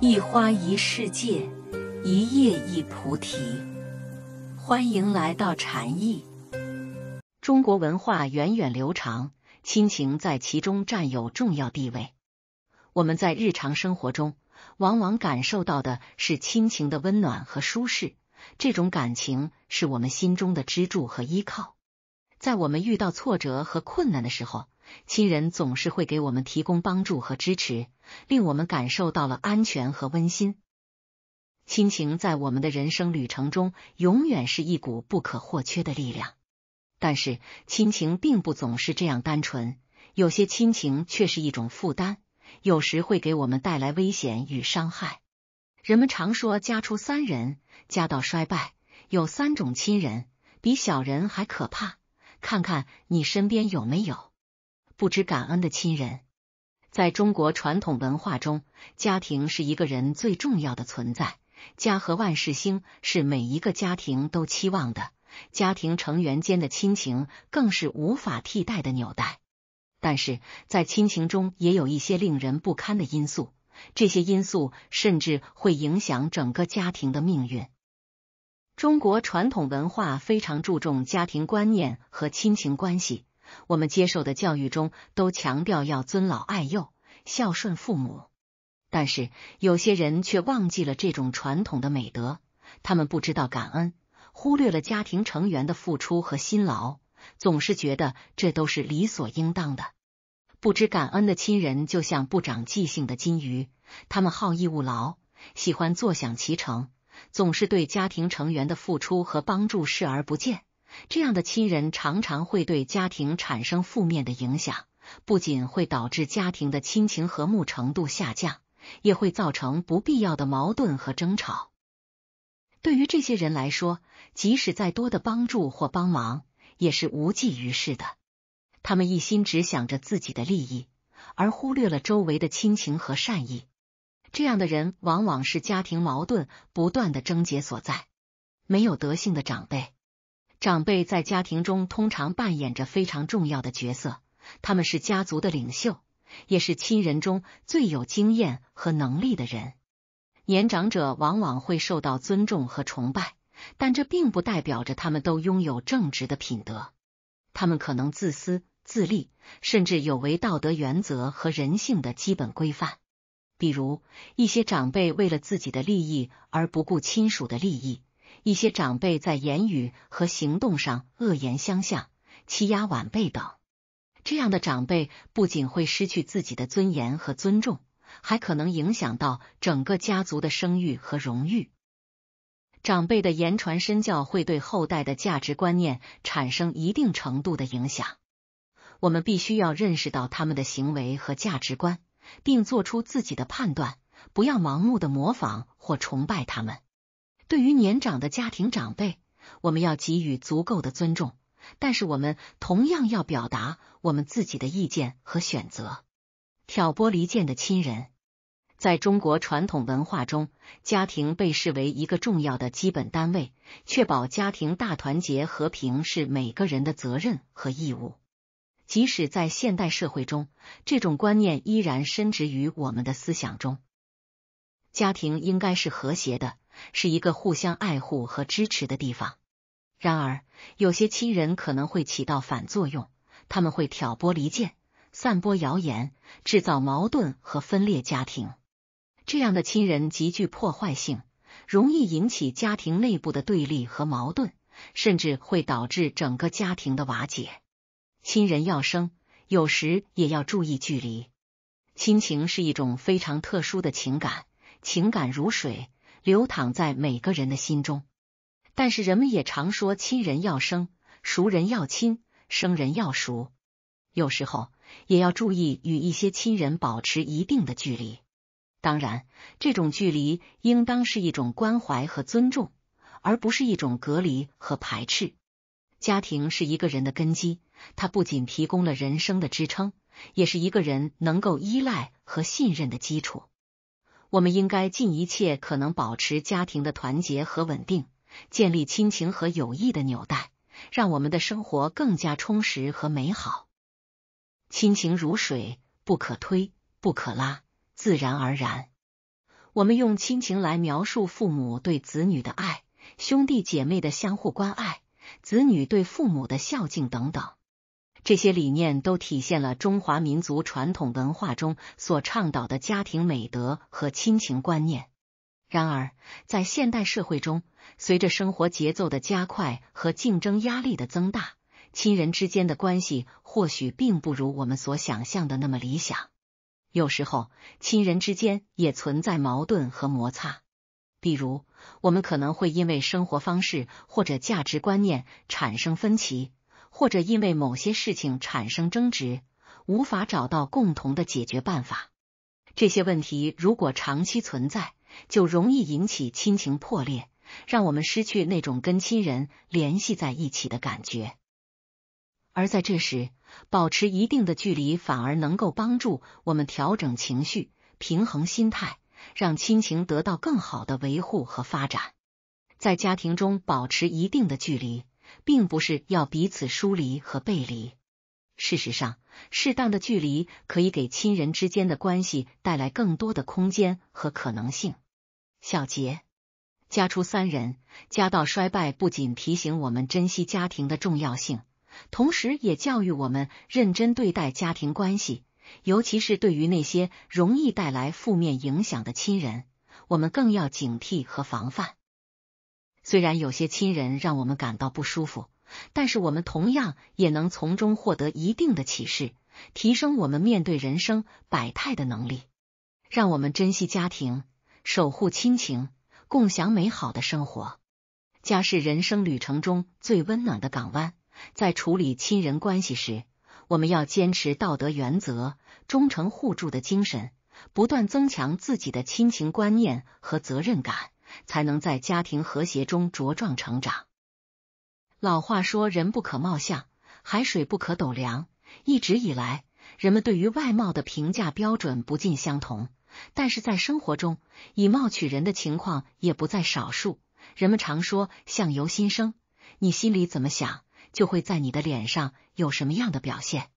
一花一世界，一叶一菩提。欢迎来到禅意。中国文化源远流长，亲情在其中占有重要地位。我们在日常生活中，往往感受到的是亲情的温暖和舒适。这种感情是我们心中的支柱和依靠。在我们遇到挫折和困难的时候，亲人总是会给我们提供帮助和支持，令我们感受到了安全和温馨。亲情在我们的人生旅程中永远是一股不可或缺的力量。但是，亲情并不总是这样单纯，有些亲情却是一种负担，有时会给我们带来危险与伤害。人们常说：“家出三人，家道衰败，有三种亲人比小人还可怕。”看看你身边有没有。不知感恩的亲人，在中国传统文化中，家庭是一个人最重要的存在。家和万事兴是每一个家庭都期望的，家庭成员间的亲情更是无法替代的纽带。但是在亲情中也有一些令人不堪的因素，这些因素甚至会影响整个家庭的命运。中国传统文化非常注重家庭观念和亲情关系。我们接受的教育中都强调要尊老爱幼、孝顺父母，但是有些人却忘记了这种传统的美德。他们不知道感恩，忽略了家庭成员的付出和辛劳，总是觉得这都是理所应当的。不知感恩的亲人就像不长记性的金鱼，他们好逸恶劳，喜欢坐享其成，总是对家庭成员的付出和帮助视而不见。这样的亲人常常会对家庭产生负面的影响，不仅会导致家庭的亲情和睦程度下降，也会造成不必要的矛盾和争吵。对于这些人来说，即使再多的帮助或帮忙也是无济于事的。他们一心只想着自己的利益，而忽略了周围的亲情和善意。这样的人往往是家庭矛盾不断的症结所在。没有德性的长辈。长辈在家庭中通常扮演着非常重要的角色，他们是家族的领袖，也是亲人中最有经验和能力的人。年长者往往会受到尊重和崇拜，但这并不代表着他们都拥有正直的品德。他们可能自私自利，甚至有违道德原则和人性的基本规范。比如，一些长辈为了自己的利益而不顾亲属的利益。一些长辈在言语和行动上恶言相向、欺压晚辈等，这样的长辈不仅会失去自己的尊严和尊重，还可能影响到整个家族的声誉和荣誉。长辈的言传身教会对后代的价值观念产生一定程度的影响。我们必须要认识到他们的行为和价值观，并做出自己的判断，不要盲目的模仿或崇拜他们。对于年长的家庭长辈，我们要给予足够的尊重，但是我们同样要表达我们自己的意见和选择。挑拨离间的亲人，在中国传统文化中，家庭被视为一个重要的基本单位，确保家庭大团结和平是每个人的责任和义务。即使在现代社会中，这种观念依然深植于我们的思想中。家庭应该是和谐的。是一个互相爱护和支持的地方。然而，有些亲人可能会起到反作用，他们会挑拨离间、散播谣言、制造矛盾和分裂家庭。这样的亲人极具破坏性，容易引起家庭内部的对立和矛盾，甚至会导致整个家庭的瓦解。亲人要生，有时也要注意距离。亲情是一种非常特殊的情感，情感如水。流淌在每个人的心中，但是人们也常说，亲人要生，熟人要亲，生人要熟。有时候也要注意与一些亲人保持一定的距离。当然，这种距离应当是一种关怀和尊重，而不是一种隔离和排斥。家庭是一个人的根基，它不仅提供了人生的支撑，也是一个人能够依赖和信任的基础。我们应该尽一切可能保持家庭的团结和稳定，建立亲情和友谊的纽带，让我们的生活更加充实和美好。亲情如水，不可推，不可拉，自然而然。我们用亲情来描述父母对子女的爱，兄弟姐妹的相互关爱，子女对父母的孝敬等等。这些理念都体现了中华民族传统文化中所倡导的家庭美德和亲情观念。然而，在现代社会中，随着生活节奏的加快和竞争压力的增大，亲人之间的关系或许并不如我们所想象的那么理想。有时候，亲人之间也存在矛盾和摩擦，比如我们可能会因为生活方式或者价值观念产生分歧。或者因为某些事情产生争执，无法找到共同的解决办法。这些问题如果长期存在，就容易引起亲情破裂，让我们失去那种跟亲人联系在一起的感觉。而在这时，保持一定的距离，反而能够帮助我们调整情绪，平衡心态，让亲情得到更好的维护和发展。在家庭中保持一定的距离。并不是要彼此疏离和背离。事实上，适当的距离可以给亲人之间的关系带来更多的空间和可能性。小杰，家出三人，家道衰败，不仅提醒我们珍惜家庭的重要性，同时也教育我们认真对待家庭关系。尤其是对于那些容易带来负面影响的亲人，我们更要警惕和防范。虽然有些亲人让我们感到不舒服，但是我们同样也能从中获得一定的启示，提升我们面对人生百态的能力，让我们珍惜家庭，守护亲情，共享美好的生活。家是人生旅程中最温暖的港湾，在处理亲人关系时，我们要坚持道德原则、忠诚互助的精神，不断增强自己的亲情观念和责任感。才能在家庭和谐中茁壮成长。老话说“人不可貌相，海水不可斗量”。一直以来，人们对于外貌的评价标准不尽相同，但是在生活中，以貌取人的情况也不在少数。人们常说“相由心生”，你心里怎么想，就会在你的脸上有什么样的表现。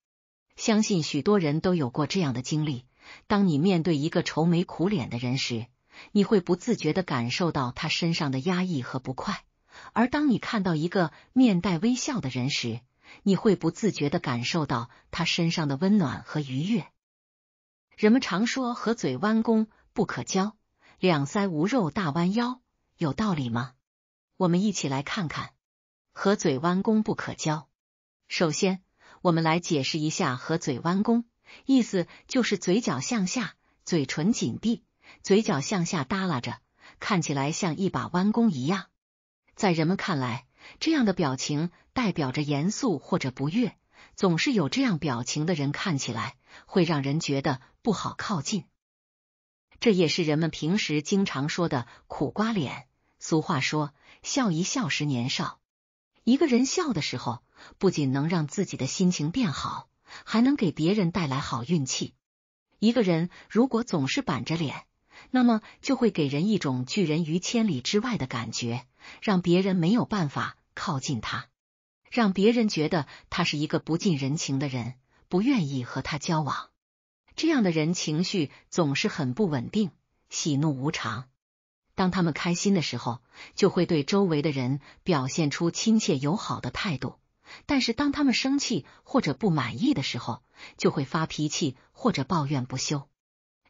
相信许多人都有过这样的经历：当你面对一个愁眉苦脸的人时。你会不自觉地感受到他身上的压抑和不快，而当你看到一个面带微笑的人时，你会不自觉地感受到他身上的温暖和愉悦。人们常说“和嘴弯弓不可交，两腮无肉大弯腰”，有道理吗？我们一起来看看“和嘴弯弓不可交”。首先，我们来解释一下“和嘴弯弓”，意思就是嘴角向下，嘴唇紧闭。嘴角向下耷拉着，看起来像一把弯弓一样。在人们看来，这样的表情代表着严肃或者不悦。总是有这样表情的人，看起来会让人觉得不好靠近。这也是人们平时经常说的“苦瓜脸”。俗话说：“笑一笑十年少。”一个人笑的时候，不仅能让自己的心情变好，还能给别人带来好运气。一个人如果总是板着脸，那么就会给人一种拒人于千里之外的感觉，让别人没有办法靠近他，让别人觉得他是一个不近人情的人，不愿意和他交往。这样的人情绪总是很不稳定，喜怒无常。当他们开心的时候，就会对周围的人表现出亲切友好的态度；但是当他们生气或者不满意的时候，就会发脾气或者抱怨不休。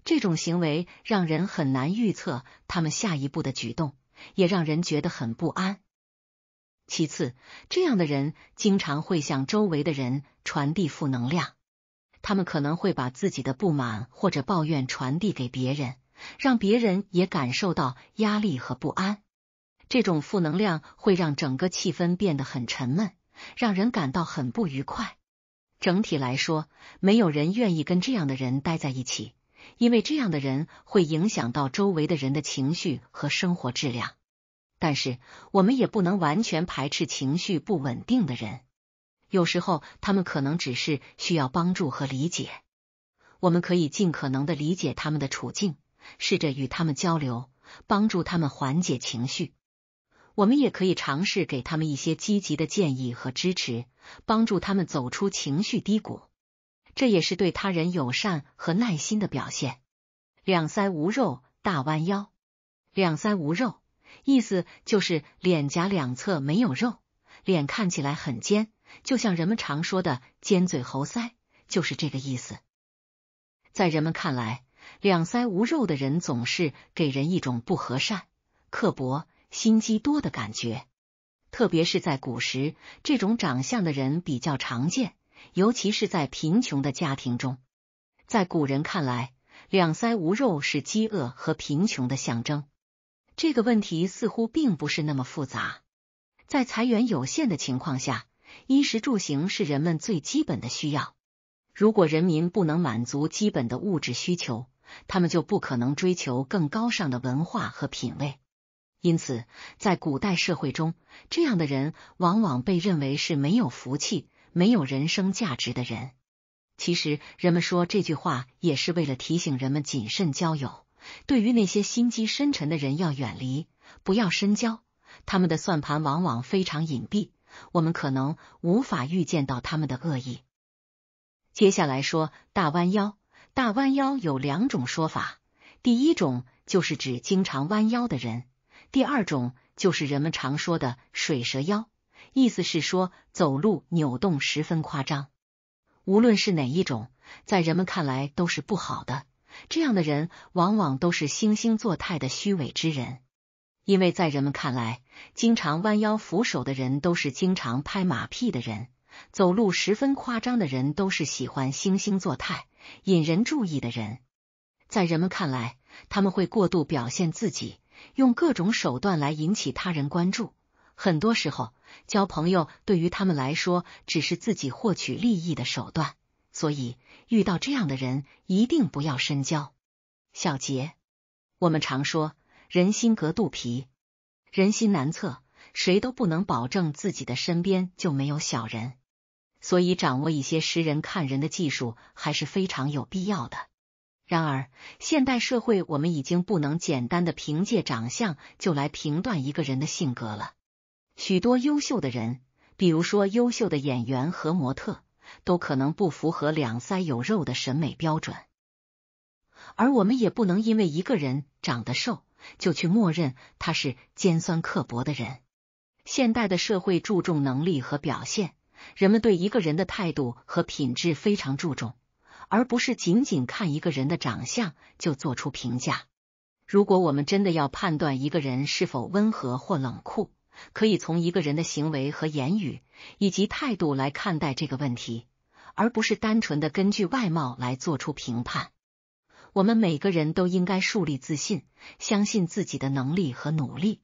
这种行为让人很难预测他们下一步的举动，也让人觉得很不安。其次，这样的人经常会向周围的人传递负能量，他们可能会把自己的不满或者抱怨传递给别人，让别人也感受到压力和不安。这种负能量会让整个气氛变得很沉闷，让人感到很不愉快。整体来说，没有人愿意跟这样的人待在一起。因为这样的人会影响到周围的人的情绪和生活质量。但是我们也不能完全排斥情绪不稳定的人，有时候他们可能只是需要帮助和理解。我们可以尽可能的理解他们的处境，试着与他们交流，帮助他们缓解情绪。我们也可以尝试给他们一些积极的建议和支持，帮助他们走出情绪低谷。这也是对他人友善和耐心的表现。两腮无肉，大弯腰；两腮无肉，意思就是脸颊两侧没有肉，脸看起来很尖，就像人们常说的“尖嘴猴腮”，就是这个意思。在人们看来，两腮无肉的人总是给人一种不和善、刻薄、心机多的感觉。特别是在古时，这种长相的人比较常见。尤其是在贫穷的家庭中，在古人看来，两腮无肉是饥饿和贫穷的象征。这个问题似乎并不是那么复杂。在财源有限的情况下，衣食住行是人们最基本的需要。如果人民不能满足基本的物质需求，他们就不可能追求更高尚的文化和品味。因此，在古代社会中，这样的人往往被认为是没有福气。没有人生价值的人，其实人们说这句话也是为了提醒人们谨慎交友。对于那些心机深沉的人，要远离，不要深交。他们的算盘往往非常隐蔽，我们可能无法预见到他们的恶意。接下来说大弯腰，大弯腰有两种说法，第一种就是指经常弯腰的人，第二种就是人们常说的水蛇腰。意思是说，走路扭动十分夸张，无论是哪一种，在人们看来都是不好的。这样的人往往都是惺惺作态的虚伪之人，因为在人们看来，经常弯腰扶手的人都是经常拍马屁的人，走路十分夸张的人都是喜欢惺惺作态、引人注意的人。在人们看来，他们会过度表现自己，用各种手段来引起他人关注。很多时候，交朋友对于他们来说只是自己获取利益的手段，所以遇到这样的人一定不要深交。小杰，我们常说人心隔肚皮，人心难测，谁都不能保证自己的身边就没有小人，所以掌握一些识人看人的技术还是非常有必要的。然而，现代社会我们已经不能简单的凭借长相就来评断一个人的性格了。许多优秀的人，比如说优秀的演员和模特，都可能不符合两腮有肉的审美标准。而我们也不能因为一个人长得瘦，就去默认他是尖酸刻薄的人。现代的社会注重能力和表现，人们对一个人的态度和品质非常注重，而不是仅仅看一个人的长相就做出评价。如果我们真的要判断一个人是否温和或冷酷，可以从一个人的行为和言语以及态度来看待这个问题，而不是单纯的根据外貌来做出评判。我们每个人都应该树立自信，相信自己的能力和努力。